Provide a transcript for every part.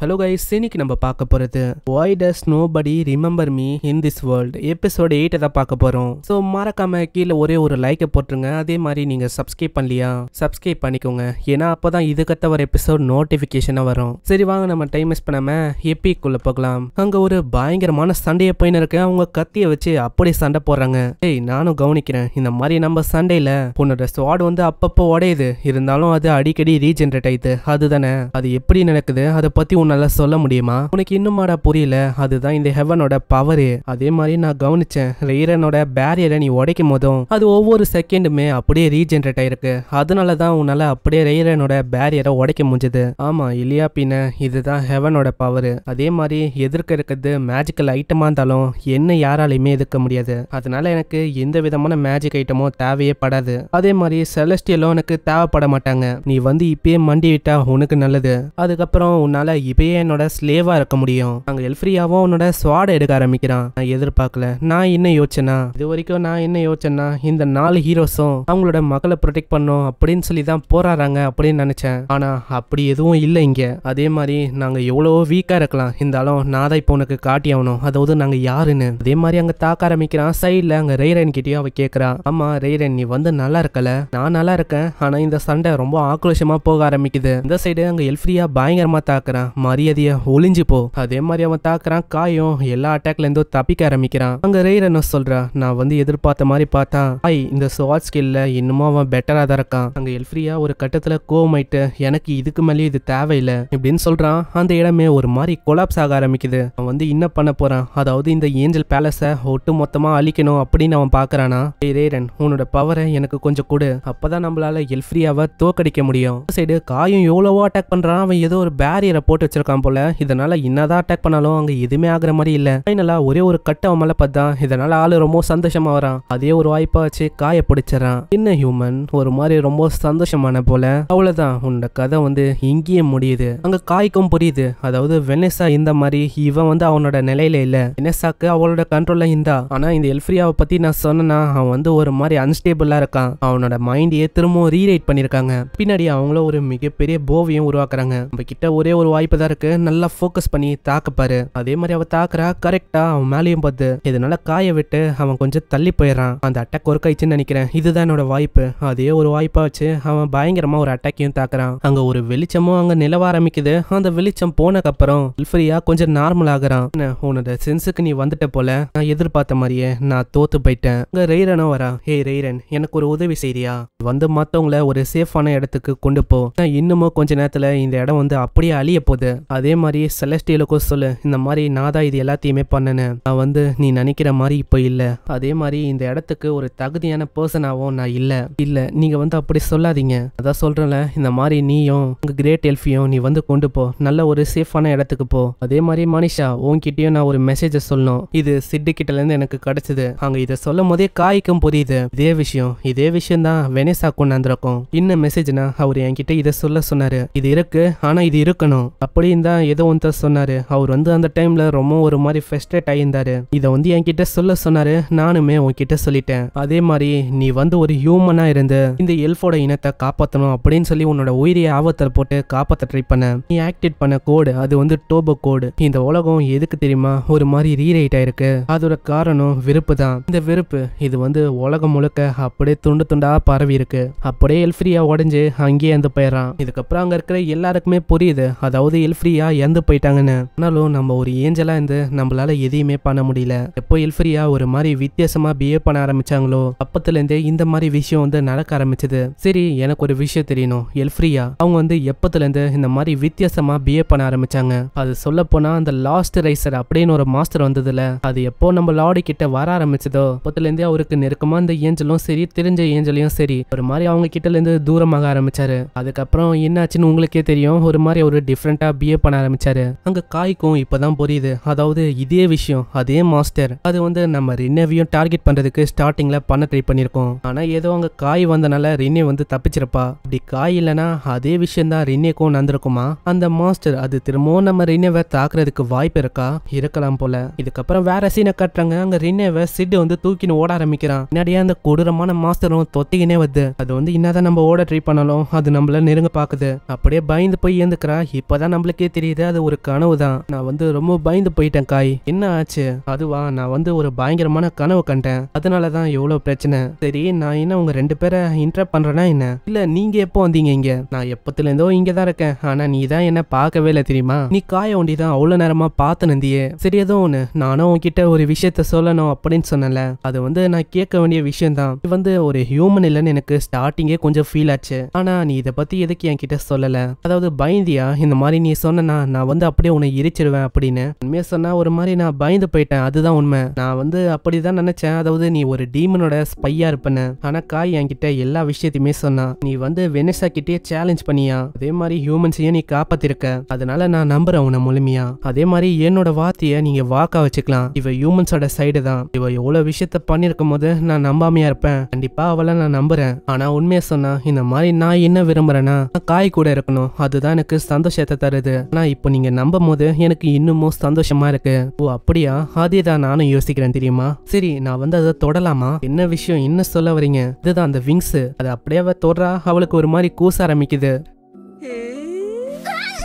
hello guys இன்னைக்கு நம்ம பார்க்க போகிறது why does nobody remember me in this world episode எயிட்டை தான் பார்க்க போகிறோம் ஸோ மறக்காம கீழே ஒரே ஒரு லைக்கை போட்டுருங்க அதே மாதிரி நீங்கள் சப்ஸ்கிரைப் பண்ணலையா சப்ஸ்கிரைப் பண்ணிக்கோங்க ஏன்னா அப்போ தான் இதுக்கத்த ஒரு எபிசோட் நோட்டிஃபிகேஷனாக வரும் சரி வாங்க நம்ம டைம் வேஸ்ட் பண்ணாமல் எப்பிக்குள்ளே போகலாம் அங்கே ஒரு பயங்கரமான சண்டையை போயின்னு இருக்கேன் அவங்க கத்தியை வச்சு அப்படியே சண்டை போடுறாங்க ஏய் நானும் கவனிக்கிறேன் இந்த மாதிரி நம்ம சண்டையில் உன்னோட ஸ்வாட் வந்து அப்பப்போ உடையுது இருந்தாலும் அது அடிக்கடி ரீஜென்ரேட் ஆயிடுது அதுதானே அது எப்படி நடக்குது அதை பற்றி உன்னால சொல்ல முடியுமா உனக்கு இன்னும் புரியல அதுதான் இந்த ஹெவனோட பவரு அதே மாதிரி நான் கவனிச்சேன் ரெய்ரனோட பேரியரை நீ உடைக்கும் போதும் அது ஒவ்வொரு செகண்டுமே அப்படியே ரீஜென்ரேட் ஆயிருக்கு அதனால தான் உன்னால அப்படியே ரெய்ரனோட பேரியரை உடைக்க முடிஞ்சது ஆமா இல்லையா பின்ன இதுதான் ஹெவனோட பவரு அதே மாதிரி எதிர்க்க இருக்கிறது மேஜிக்கல் ஐட்டமா இருந்தாலும் என்ன யாராலையுமே எதிர்க்க முடியாது அதனால எனக்கு எந்த விதமான மேஜிக் ஐட்டமோ தேவையே படாது அதே மாதிரி செலஸ்டியலும் எனக்கு தேவைப்பட மாட்டாங்க நீ வந்து இப்பயே மண்டி விட்டா உனக்கு நல்லது அதுக்கப்புறம் உன்னால இப்பயே என்னோட ஸ்லேவாக இருக்க முடியும் அங்க எல்ஃப்ரியாவும் உன்னோட ஸ்வாட எடுக்க ஆரம்பிக்கிறான் நான் எதிர்பார்க்கல நான் என்ன யோசனா இது வரைக்கும் நான் என்ன யோசனா இந்த நாலு ஹீரோஸும் அவங்களோட மக்களை ப்ரொடெக்ட் பண்ணும் அப்படின்னு சொல்லி தான் போராடுறாங்க அப்படின்னு நினச்சேன் ஆனால் அப்படி எதுவும் இல்லை இங்கே அதே மாதிரி நாங்கள் எவ்வளவோ வீக்காக இருக்கலாம் இருந்தாலும் நான் தான் இப்போ உனக்கு காட்டி ஆகணும் அதாவது நாங்கள் யாருன்னு அதே மாதிரி அங்கே தாக்க ஆரம்பிக்கிறான் சைடில் அங்கே ரெய்ரன் கிட்டேயும் அவள் கேக்குறா ஆமா ரெய்ரன் நீ வந்து நல்லா இருக்கல நான் நல்லா இருக்கேன் ஆனால் இந்த சண்டை ரொம்ப ஆக்ரோஷமா போக ஆரம்பிக்குது இந்த சைடு அங்கே எல்ஃப்ரியா பயங்கரமாக தாக்குறான் மரியாதையை ஒளிஞ்சு போ அதே மாதிரி அவன் தாக்குறான் காயும் எல்லா அட்டாக்ல இருந்தும் தப்பிக்க ஆரம்பிக்கிறான் அங்க ரெய்ர் என்ன சொல்றா நான் வந்து எதிர்பார்த்த மாதிரி பார்த்தா ஐ இந்த சுவாட் ஸ்கில்ல இன்னுமோ அவன் பெட்டரா தான் இருக்கான் அங்க எல்ஃப்ரியா ஒரு கட்டத்துல கோவமாயிட்டு எனக்கு இதுக்கு மேலேயும் இது தேவையில்லை இப்படின்னு சொல்றான் அந்த இடமே ஒரு மாதிரி கொலாப்ஸ் ஆக ஆரம்பிக்குது அவன் வந்து என்ன பண்ண போறான் அதாவது இந்த ஏஞ்சல் பேலஸை ஒட்டு மொத்தமா அழிக்கணும் அப்படின்னு அவன் பாக்குறானா ரேரன் உன்னோட பவரை எனக்கு கொஞ்சம் கொடு அப்பதான் நம்மளால எல்ஃப்ரியாவை தோக்கடிக்க முடியும் சைடு காயும் எவ்வளவோ அட்டாக் பண்றான் அவன் ஏதோ ஒரு பேரியரை போட்டு வச்சிருக்கான் போல இதனால என்னதான் அட்டாக் பண்ணாலும் அங்க எதுவுமே ஆகுற மாதிரி இல்ல ஃபைனலா ஒரே ஒரு கட்ட அவன் மேல பார்த்தான் இதனால ஆளு ரொம்ப சந்தோஷமா வரான் அதே ஒரு வாய்ப்பா வச்சு காய பிடிச்சிடறான் சின்ன ஹியூமன் ஒரு மாதிரி ரொம்ப சந்தோஷமான போல அவ்வளவுதான் உன்னோட கதை வந்து இங்கேயே முடியுது அங்க காய்க்கும் புரியுது அதாவது வெனேசா இந்த மாதிரி இவன் வந்து அவனோட நிலையில இல்ல வெனேசாக்கு அவளோட கண்ட்ரோல்ல இருந்தா ஆனா இந்த எல்ஃப்ரியாவை பத்தி நான் சொன்னா அவன் வந்து ஒரு மாதிரி அன்ஸ்டேபிளா இருக்கான் அவனோட மைண்டையே திரும்பவும் ரீரைட் பண்ணிருக்காங்க பின்னாடி அவங்கள ஒரு மிகப்பெரிய போவியும் உருவாக்குறாங்க நம்ம கிட்ட ஒரே ஒரு வாய்ப்பு தான் இருக்கு நல்லா ஃபோக்கஸ் பண்ணி தாக்கப்பாரு அதே மாதிரி அவ தாக்குறா கரெக்டா அவன் மேலேயும் பார்த்து இதனால காய விட்டு அவன் கொஞ்சம் தள்ளி போயிடறான் அந்த அட்டாக் ஒர்க் ஆயிடுச்சுன்னு நினைக்கிறேன் இதுதான் என்னோட வாய்ப்பு அதே ஒரு வாய்ப்பா வச்சு அவன் பயங்கரமா ஒரு அட்டாக்கையும் தாக்குறான் அங்க ஒரு வெளிச்சமும் அங்க நிலவ ஆரம்பிக்குது அந்த வெளிச்சம் போனக்கப்புறம் ஃப்ரீயா கொஞ்சம் நார்மல் ஆகுறான் உன்னோட சென்ஸுக்கு நீ வந்துட்ட போல நான் எதிர்பார்த்த மாதிரியே நான் தோத்து போயிட்டேன் அங்க ரெய்ரனும் வரா ஹே ரெய்ரன் எனக்கு ஒரு உதவி செய்றியா வந்து மத்தவங்களை ஒரு சேஃபான இடத்துக்கு கொண்டு போ இன்னமும் கொஞ்ச நேரத்துல இந்த இடம் வந்து அப்படியே அழிய போகுது அதே மாதிரியே செலஸ்டியலுக்கும் சொல்லு இந்த மாதிரி நான் தான் இது எல்லாத்தையுமே பண்ணினேன் நான் வந்து நீ நினைக்கிற மாதிரி இப்போ இல்லை அதே மாதிரி இந்த இடத்துக்கு ஒரு தகுதியான பர்சனாகவும் நான் இல்லை இல்லை நீங்கள் வந்து அப்படி சொல்லாதீங்க அதான் சொல்கிறேன்ல இந்த மாதிரி நீயும் உங்கள் கிரேட் எல்ஃபியும் நீ வந்து கொண்டு போ நல்ல ஒரு சேஃபான இடத்துக்கு போ அதே மாதிரி மனிஷா உன்கிட்டயும் நான் ஒரு மெசேஜை சொல்லணும் இது சிட்டு கிட்டலேருந்து எனக்கு கிடைச்சது அங்கே இதை சொல்லும் போதே காய்க்கும் புரியுது இதே விஷயம் இதே விஷயம் தான் வெனேசா கொண்டாந்துருக்கும் இன்னும் மெசேஜ்னா அவர் என்கிட்ட இதை சொல்ல சொன்னார் இது இருக்கு ஆனால் இது இருக்கணும் அப்படி அப்படின்னு தான் ஏதோ ஒன்று சொன்னார் அவர் வந்து அந்த டைமில் ரொம்ப ஒரு மாதிரி ஃபெஸ்டேட் ஆகியிருந்தார் இதை வந்து என்கிட்ட சொல்ல சொன்னார் நானுமே உன்கிட்ட சொல்லிட்டேன் அதே மாதிரி நீ வந்து ஒரு ஹியூமனாக இருந்து இந்த எல்ஃபோட இனத்தை காப்பாற்றணும் அப்படின்னு சொல்லி உன்னோட உயிரியை ஆபத்தில் போட்டு காப்பாற்ற ட்ரை பண்ண நீ ஆக்டிவேட் பண்ண கோடு அது வந்து டோபோ கோடு இந்த உலகம் எதுக்கு தெரியுமா ஒரு மாதிரி ரீரைட் ஆயிருக்கு அதோட காரணம் வெறுப்பு தான் இந்த வெறுப்பு இது வந்து உலகம் முழுக்க அப்படியே துண்டு துண்டா பரவி இருக்கு அப்படியே எல்ஃப்ரீயா உடஞ்சு அங்கேயே இருந்து போயிடறான் இதுக்கப்புறம் அங்க இருக்கிற எல்லாருக்குமே புரியுது அதாவது எல்ஃப் எல்ஃப்ரீயாக இறந்து போயிட்டாங்கன்னு ஆனாலும் நம்ம ஒரு ஏஞ்சலாக இருந்து நம்மளால எதையுமே பண்ண முடியல எப்போ எல்ஃப்ரீயா ஒரு மாதிரி வித்தியாசமா பிஹேவ் பண்ண ஆரம்பிச்சாங்களோ அப்பத்துலேருந்தே இந்த மாதிரி விஷயம் வந்து நடக்க ஆரம்பிச்சது சரி எனக்கு ஒரு விஷயம் தெரியணும் எல்ஃப்ரீயா அவங்க வந்து இருந்து இந்த மாதிரி வித்தியாசமாக பிஹேவ் பண்ண ஆரம்பிச்சாங்க அது சொல்ல போனால் அந்த லாஸ்ட் ரைசர் அப்படின்னு ஒரு மாஸ்டர் வந்ததுல அது எப்போ நம்ம லாடி கிட்ட வர ஆரம்பிச்சதோ இருந்தே அவருக்கு நெருக்கமாக இந்த ஏஞ்சலும் சரி தெரிஞ்ச ஏஞ்சலையும் சரி ஒரு மாதிரி அவங்க இருந்து தூரமாக ஆரம்பிச்சாரு அதுக்கப்புறம் என்னாச்சுன்னு உங்களுக்கே தெரியும் ஒரு மாதிரி ஒரு டிஃப்ரெண்ட்டாக பிஹேவ் பண்ண ஆரம்பிச்சாரு அங்க காய்க்கும் இப்பதான் புரியுது அதாவது இதே விஷயம் அதே மாஸ்டர் அது வந்து நம்ம ரினேவையும் டார்கெட் பண்றதுக்கு ஸ்டார்டிங்ல பண்ண ட்ரை பண்ணிருக்கோம் ஆனா ஏதோ அங்க காய் வந்தனால ரின்னே வந்து தப்பிச்சிருப்பா அப்படி காய் இல்லைன்னா அதே விஷயம் தான் ரின்னேக்கும் நடந்திருக்குமா அந்த மாஸ்டர் அது திரும்பவும் நம்ம ரினேவை தாக்குறதுக்கு வாய்ப்பு இருக்கா இருக்கலாம் போல இதுக்கப்புறம் வேற சீனை கட்டுறாங்க அங்க ரினேவை சிட்டு வந்து தூக்கின்னு ஓட ஆரம்பிக்கிறான் முன்னாடியே அந்த கொடூரமான மாஸ்டரும் தொத்திக்கினே வருது அது வந்து என்னதான் நம்ம ஓட ட்ரை பண்ணாலும் அது நம்மள நெருங்க பாக்குது அப்படியே பயந்து போய் ஏந்துக்கிறா இப்பதான் நம்ம நம்மளுக்கே தெரியுது அது ஒரு கனவு தான் நான் வந்து ரொம்ப பயந்து போயிட்டேன் காய் என்ன ஆச்சு அதுவா நான் வந்து ஒரு பயங்கரமான கனவு கண்டேன் அதனாலதான் எவ்வளவு பிரச்சனை சரி நான் என்ன உங்க ரெண்டு பேரை இன்ட்ரப் பண்றேன்னா என்ன இல்ல நீங்க எப்போ வந்தீங்க இங்க நான் எப்பத்துல இருந்தோ இங்க தான் இருக்கேன் ஆனா நீ தான் என்ன பார்க்கவே இல்லை தெரியுமா நீ காய ஒண்டி தான் அவ்வளோ நேரமா பார்த்து நந்தியே சரி ஏதோ ஒண்ணு நானும் உன்கிட்ட ஒரு விஷயத்த சொல்லணும் அப்படின்னு சொன்னல அது வந்து நான் கேட்க வேண்டிய விஷயம் தான் இது வந்து ஒரு ஹியூமன் இல்லைன்னு எனக்கு ஸ்டார்டிங்கே கொஞ்சம் ஃபீல் ஆச்சு ஆனா நீ இதை பத்தி எதுக்கு என்கிட்ட சொல்லல அதாவது பயந்தியா இந்த மாதிரி நீ சொன்னா நான் வந்து அப்படியே உன்னை எரிச்சிருவேன் அப்படின்னு உண்மையா சொன்னா ஒரு மாதிரி நான் பயந்து போயிட்டேன் அதுதான் உண்மை நான் வந்து அப்படிதான் நினைச்சேன் நினச்சேன் அதாவது நீ ஒரு டீமனோட ஸ்பையாக இருப்பேன்னு ஆனா காய் என்கிட்ட எல்லா விஷயத்தையுமே சொன்னா நீ வந்து வெனசா கிட்டே சேலஞ்ச் பண்ணியா அதே மாதிரி ஹியூமன்ஸையும் நீ காப்பாத்திருக்க அதனால நான் நம்புறேன் உன்னை முழுமையா அதே மாதிரி என்னோட வார்த்தையை நீங்க வாக்கா வச்சுக்கலாம் இவ ஹியூமன்ஸோட சைடு தான் இவ எவ்வளவு விஷயத்த பண்ணியிருக்கும் போது நான் நம்பாமையா இருப்பேன் கண்டிப்பா அவளை நான் நம்புறேன் ஆனா உண்மையை சொன்னா இந்த மாதிரி நான் என்ன விரும்புறேன்னா காய் கூட இருக்கணும் அதுதான் எனக்கு சந்தோஷத்தை தருது இருந்தது ஆனா இப்போ நீங்க நம்பும் போது எனக்கு இன்னமும் சந்தோஷமா இருக்கு ஓ அப்படியா அதே தான் நானும் யோசிக்கிறேன் தெரியுமா சரி நான் வந்து அதை தொடலாமா என்ன விஷயம் என்ன சொல்ல வரீங்க இதுதான் அந்த விங்ஸ் அது அப்படியே தொடரா அவளுக்கு ஒரு மாதிரி கூச ஆரம்பிக்குது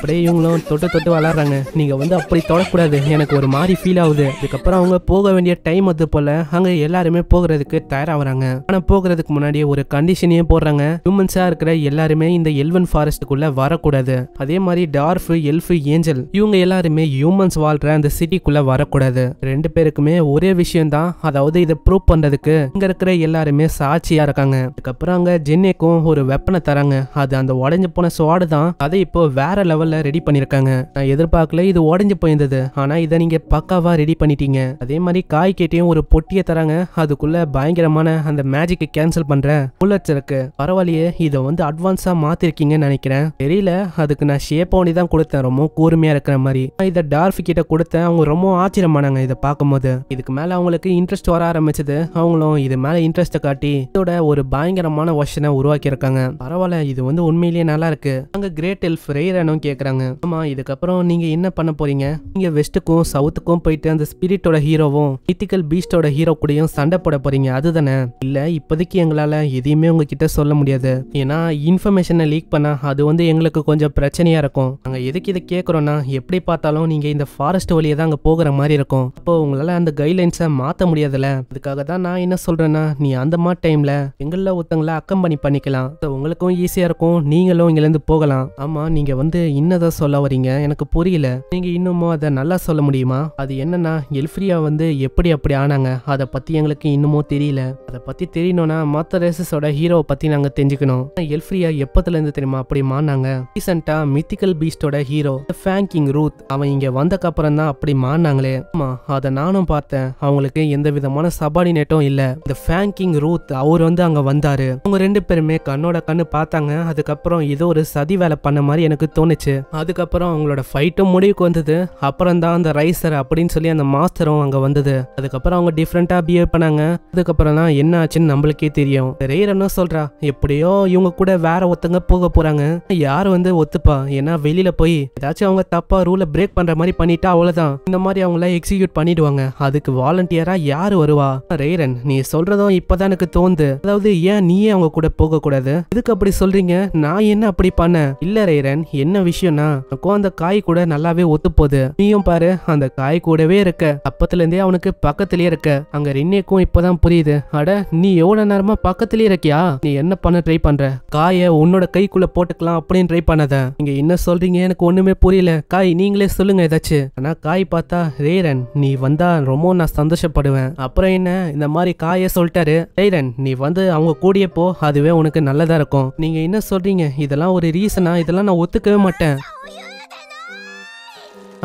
அப்படியே இவங்களும் தொட்டு தொட்டு விளாட்றாங்க நீங்கள் வந்து அப்படி தொடக்கூடாது எனக்கு ஒரு மாதிரி ஃபீல் ஆகுது அதுக்கப்புறம் அவங்க போக வேண்டிய டைம் அது போல் அங்கே எல்லாருமே போகிறதுக்கு தயாராகிறாங்க ஆனால் போகிறதுக்கு முன்னாடியே ஒரு கண்டிஷனையும் போடுறாங்க ஹியூமன்ஸாக இருக்கிற எல்லாருமே இந்த எல்வன் ஃபாரஸ்ட்டுக்குள்ளே வரக்கூடாது அதே மாதிரி டார்ஃப் எல்ஃபு ஏஞ்சல் இவங்க எல்லாருமே ஹியூமன்ஸ் வாழ்கிற அந்த சிட்டிக்குள்ளே வரக்கூடாது ரெண்டு பேருக்குமே ஒரே விஷயம் தான் அதாவது இதை ப்ரூவ் பண்ணுறதுக்கு இங்கே இருக்கிற எல்லாருமே சாட்சியாக இருக்காங்க அதுக்கப்புறம் அங்கே ஜென்னைக்கும் ஒரு வெப்பனை தராங்க அது அந்த உடஞ்சு போன சுவாடு தான் அதை இப்போ வேற லெவல் மாடலில் ரெடி பண்ணியிருக்காங்க நான் எதிர்பார்க்கல இது உடஞ்சி போயிருந்தது ஆனால் இதை நீங்கள் பக்காவாக ரெடி பண்ணிட்டீங்க அதே மாதிரி காய் கேட்டையும் ஒரு பொட்டியை தராங்க அதுக்குள்ள பயங்கரமான அந்த மேஜிக்கை கேன்சல் பண்ணுறேன் புல்லட்ஸ் இருக்கு பரவாயில்லையே இதை வந்து அட்வான்ஸாக மாற்றிருக்கீங்கன்னு நினைக்கிறேன் தெரியல அதுக்கு நான் ஷேப் ஒன்று தான் கொடுத்தேன் ரொம்ப கூர்மையாக இருக்கிற மாதிரி இதை டார்ஃபி கிட்ட கொடுத்தேன் அவங்க ரொம்ப ஆச்சரியமானாங்க இதை பார்க்கும்போது இதுக்கு மேலே அவங்களுக்கு இன்ட்ரெஸ்ட் வர ஆரம்பிச்சது அவங்களும் இது மேலே இன்ட்ரெஸ்ட்டை காட்டி இதோட ஒரு பயங்கரமான ஒஷனை உருவாக்கியிருக்காங்க பரவாயில்ல இது வந்து உண்மையிலேயே நல்லா இருக்கு அங்கே கிரேட் எல்ஃப் ரேரனும் கேட்க கேட்குறாங்க ஆமாம் இதுக்கப்புறம் நீங்கள் என்ன பண்ண போறீங்க நீங்கள் வெஸ்ட்டுக்கும் சவுத்துக்கும் போயிட்டு அந்த ஸ்பிரிட்டோட ஹீரோவும் மித்திக்கல் பீஸ்டோட ஹீரோ கூடயும் சண்டை போட போறீங்க அதுதானே இல்லை இப்போதைக்கு எங்களால் எதையுமே உங்ககிட்ட சொல்ல முடியாது ஏன்னா இன்ஃபர்மேஷனை லீக் பண்ணால் அது வந்து எங்களுக்கு கொஞ்சம் பிரச்சனையாக இருக்கும் நாங்கள் எதுக்கு இதை கேட்குறோன்னா எப்படி பார்த்தாலும் நீங்கள் இந்த ஃபாரஸ்ட் வழியை தான் அங்கே போகிற மாதிரி இருக்கும் அப்போ உங்களால் அந்த கைட்லைன்ஸை மாற்ற முடியாதுல்ல அதுக்காக தான் நான் என்ன சொல்கிறேன்னா நீ அந்த மாதிரி டைமில் எங்களில் ஒருத்தங்களை அக்கம்பனி பண்ணிக்கலாம் உங்களுக்கும் ஈஸியாக இருக்கும் நீங்களும் இங்கேருந்து போகலாம் ஆமாம் நீங்கள் வந்து இன்னும் என்னதான் சொல்ல வரீங்க எனக்கு புரியல நீங்க இன்னமும் அதை நல்லா சொல்ல முடியுமா அது என்னன்னா எல்ஃப்ரியா வந்து எப்படி அப்படி ஆனாங்க அதை பத்தி எங்களுக்கு இன்னமும் தெரியல அதை பத்தி தெரியணும்னா மற்ற ரேசஸோட ஹீரோவை பத்தி நாங்க தெரிஞ்சுக்கணும் எல்ஃப்ரியா எப்பத்துல இருந்து தெரியுமா அப்படி மாறினாங்க ரீசெண்டா மித்திக்கல் பீஸ்டோட ஹீரோ ஃபேங்கிங் ரூத் அவன் இங்க வந்தக்கு அப்புறம் தான் அப்படி மாறினாங்களே ஆமா அதை நானும் பார்த்தேன் அவங்களுக்கு எந்த விதமான சபார்டினேட்டும் இல்ல இந்த ஃபேங்கிங் ரூத் அவர் வந்து அங்க வந்தாரு அவங்க ரெண்டு பேருமே கண்ணோட கண்ணு பார்த்தாங்க அதுக்கப்புறம் ஏதோ ஒரு சதி வேலை பண்ண மாதிரி எனக்கு தோணுச்சு ஆச்சு அதுக்கப்புறம் அவங்களோட ஃபைட்டும் முடிவுக்கு வந்தது அப்புறம் தான் அந்த ரைசர் அப்படின்னு சொல்லி அந்த மாஸ்டரும் அங்கே வந்தது அதுக்கப்புறம் அவங்க டிஃப்ரெண்ட்டாக பிஹேவ் பண்ணாங்க அதுக்கப்புறம் தான் என்ன ஆச்சுன்னு நம்மளுக்கே தெரியும் ரெய்ரனும் சொல்கிறா எப்படியோ இவங்க கூட வேற ஒருத்தங்க போக போகிறாங்க யார் வந்து ஒத்துப்பா ஏன்னா வெளியில் போய் ஏதாச்சும் அவங்க தப்பாக ரூலை பிரேக் பண்ணுற மாதிரி பண்ணிட்டா அவ்வளோதான் இந்த மாதிரி அவங்கள எக்ஸிக்யூட் பண்ணிடுவாங்க அதுக்கு வாலண்டியராக யார் வருவா ரேரன் நீ சொல்கிறதும் இப்பதான் எனக்கு தோந்து அதாவது ஏன் நீயே அவங்க கூட போகக்கூடாது இதுக்கு அப்படி சொல்கிறீங்க நான் என்ன அப்படி பண்ண இல்லை ரேரன் என்ன விஷயம் விஷயம்னா உனக்கும் அந்த காய் கூட நல்லாவே ஒத்து போகுது நீயும் பாரு அந்த காய் கூடவே இருக்க அப்பத்துல இருந்தே அவனுக்கு பக்கத்திலே இருக்க அங்க ரின்னேக்கும் இப்பதான் புரியுது அட நீ எவ்வளவு நேரமா பக்கத்திலே இருக்கியா நீ என்ன பண்ண ட்ரை பண்ற காய உன்னோட கைக்குள்ள போட்டுக்கலாம் அப்படின்னு ட்ரை பண்ணத நீங்க என்ன சொல்றீங்க எனக்கு ஒண்ணுமே புரியல காய் நீங்களே சொல்லுங்க ஏதாச்சும் ஆனா காய் பார்த்தா ரேரன் நீ வந்தா ரொம்ப நான் சந்தோஷப்படுவேன் அப்புறம் என்ன இந்த மாதிரி காய சொல்லிட்டாரு ரேரன் நீ வந்து அவங்க கூடியப்போ அதுவே உனக்கு நல்லதா இருக்கும் நீங்க என்ன சொல்றீங்க இதெல்லாம் ஒரு ரீசனா இதெல்லாம் நான் ஒத்துக்கவே மாட்டேன் 小鱼。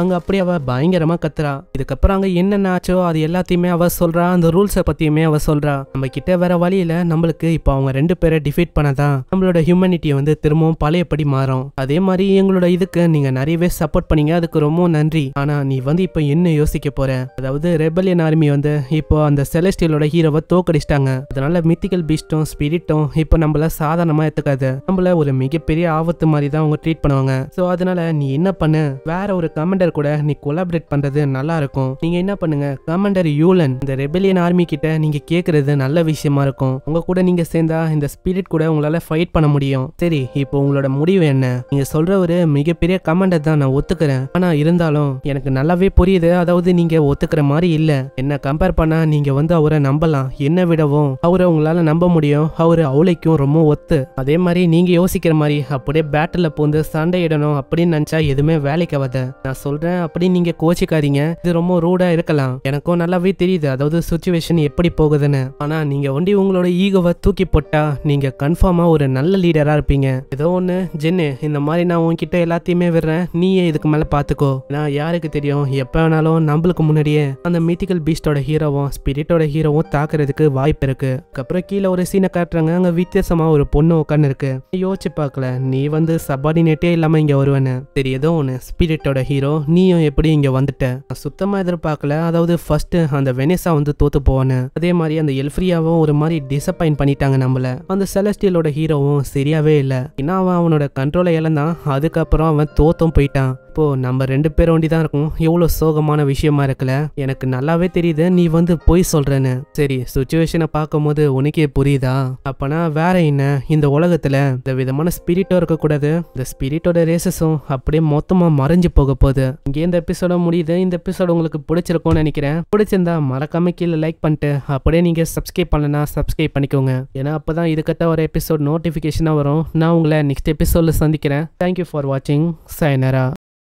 அங்க அப்படி அவ பயங்கரமா கத்துறா இதுக்கப்புறம் அங்க என்னென்ன ஆச்சோ அது எல்லாத்தையுமே அவ சொல்றா அந்த ரூல்ஸை பத்தியுமே அவ சொல்றா நம்ம கிட்ட வேற வழியில நம்மளுக்கு இப்போ அவங்க ரெண்டு பேரை டிஃபீட் பண்ணதான் நம்மளோட ஹியூமனிட்டியை வந்து திரும்பவும் பழையபடி மாறும் அதே மாதிரி எங்களோட இதுக்கு நீங்க நிறையவே சப்போர்ட் பண்ணீங்க அதுக்கு ரொம்ப நன்றி ஆனா நீ வந்து இப்போ என்ன யோசிக்க போற அதாவது ரெபலியன் ஆர்மி வந்து இப்போ அந்த செலஸ்டியலோட ஹீரோவை தோக்கடிச்சிட்டாங்க அதனால மித்திக்கல் பீஸ்டும் ஸ்பிரிட்டும் இப்போ நம்மள சாதாரணமா எடுத்துக்காது நம்மள ஒரு மிகப்பெரிய ஆபத்து மாதிரி தான் அவங்க ட்ரீட் பண்ணுவாங்க ஸோ அதனால நீ என்ன பண்ணு வேற ஒரு கமெண்ட் கமாண்டர் கூட நீ கொலாபரேட் பண்றது நல்லா இருக்கும் நீங்க என்ன பண்ணுங்க கமாண்டர் யூலன் இந்த ரெபிலியன் ஆர்மி கிட்ட நீங்க கேக்குறது நல்ல விஷயமா இருக்கும் உங்க கூட நீங்க சேர்ந்தா இந்த ஸ்பிரிட் கூட உங்களால ஃபைட் பண்ண முடியும் சரி இப்போ உங்களோட முடிவு என்ன நீங்க சொல்ற ஒரு மிகப்பெரிய கமாண்டர் தான் நான் ஒத்துக்கிறேன் ஆனா இருந்தாலும் எனக்கு நல்லாவே புரியுது அதாவது நீங்க ஒத்துக்கிற மாதிரி இல்ல என்ன கம்பேர் பண்ணா நீங்க வந்து அவரை நம்பலாம் என்ன விடவும் அவரை உங்களால நம்ப முடியும் அவர் அவளைக்கும் ரொம்ப ஒத்து அதே மாதிரி நீங்க யோசிக்கிற மாதிரி அப்படியே பேட்டில் பூந்து சண்டையிடணும் அப்படின்னு நினைச்சா எதுவுமே வேலைக்கு வத நான் சொல்ல சொல்றேன் அப்படின்னு நீங்கள் கோச்சிக்காதீங்க இது ரொம்ப ரூடாக இருக்கலாம் எனக்கும் நல்லாவே தெரியுது அதாவது சுச்சுவேஷன் எப்படி போகுதுன்னு ஆனால் நீங்கள் ஒண்டி உங்களோட ஈகோவை தூக்கி போட்டால் நீங்கள் கன்ஃபார்மாக ஒரு நல்ல லீடராக இருப்பீங்க ஏதோ ஒன்று ஜென்னு இந்த மாதிரி நான் உன்கிட்ட எல்லாத்தையுமே விடுறேன் நீயே இதுக்கு மேலே பார்த்துக்கோ நான் யாருக்கு தெரியும் எப்போ வேணாலும் நம்மளுக்கு முன்னாடியே அந்த மித்திக்கல் பீஸ்டோட ஹீரோவும் ஸ்பிரிட்டோட ஹீரோவும் தாக்குறதுக்கு வாய்ப்பு இருக்கு அதுக்கப்புறம் கீழே ஒரு சீனை காட்டுறாங்க அங்கே வித்தியாசமாக ஒரு பொண்ணு உட்கார்ந்து இருக்கு யோசிச்சு பார்க்கல நீ வந்து சபார்டினேட்டே இல்லாமல் இங்கே வருவேன்னு தெரியதோ ஏதோ ஒன்று ஸ்பிரிட்டோட ஹீரோ நீயும் எப்படி இங்கே வந்துட்ட நான் சுத்தமாக எதிர்பார்க்கல அதாவது ஃபர்ஸ்ட் அந்த வெனேசா வந்து தோத்து போவானு அதே மாதிரி அந்த எல்ஃப்ரியாவும் ஒரு மாதிரி டிசப்பாயின்ட் பண்ணிட்டாங்க நம்மள அந்த செலஸ்டியலோட ஹீரோவும் சரியாவே இல்லை ஏன்னா அவன் அவனோட கண்ட்ரோலை இழந்தான் அதுக்கப்புறம் அவன் தோத்தும் போயிட்டான் இப்போது நம்ம ரெண்டு பேரும் ஒண்டி தான் இருக்கும் எவ்வளோ சோகமான விஷயமா இருக்கல எனக்கு நல்லாவே தெரியுது நீ வந்து பொய் சொல்கிறேன்னு சரி சுச்சுவேஷனை பார்க்கும்போது உனக்கே புரியுதா அப்போனா வேற என்ன இந்த உலகத்தில் இந்த விதமான ஸ்பிரிட்டோ இருக்கக்கூடாது இந்த ஸ்பிரிட்டோட ரேசஸும் அப்படியே மொத்தமாக மறைஞ்சு போக போகுது இங்கே இந்த எபிசோட முடியுது இந்த எபிசோட உங்களுக்கு பிடிச்சிருக்கும்னு நினைக்கிறேன் பிடிச்சிருந்தா மறக்காம கீழே லைக் பண்ணிட்டு அப்படியே நீங்கள் சப்ஸ்கிரைப் பண்ணலன்னா சப்ஸ்கிரைப் பண்ணிக்கோங்க ஏன்னா அப்போ தான் ஒரு எபிசோட் நோட்டிஃபிகேஷனாக வரும் நான் உங்களை நெக்ஸ்ட் எபிசோடில் சந்திக்கிறேன் தேங்க்யூ ஃபார் வாட்சிங் சைனரா